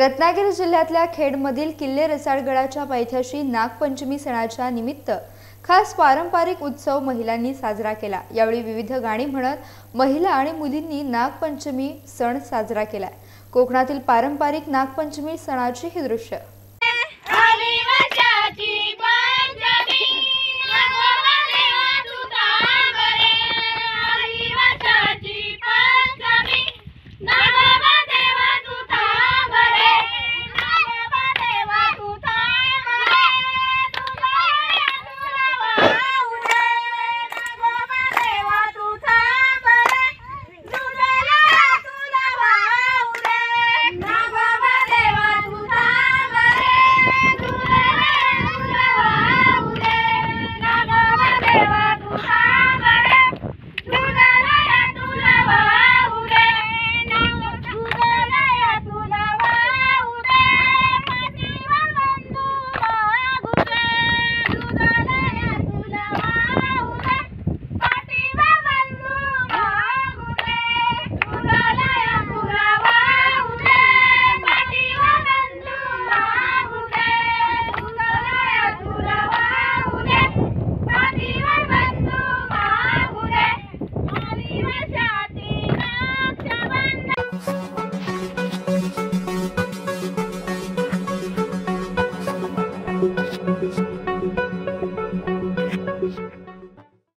रत्नागिरी जिल्ह्यातल्या खेडमधील किल्ले रसाळगडाच्या पायथ्याशी नागपंचमी सणाच्या निमित्त खास पारंपरिक उत्सव महिलांनी साजरा केला यावेळी विविध गाणी म्हणत महिला आणि मुलींनी नागपंचमी सण साजरा केला कोकणातील पारंपरिक नागपंचमी सणाची ही दृश्य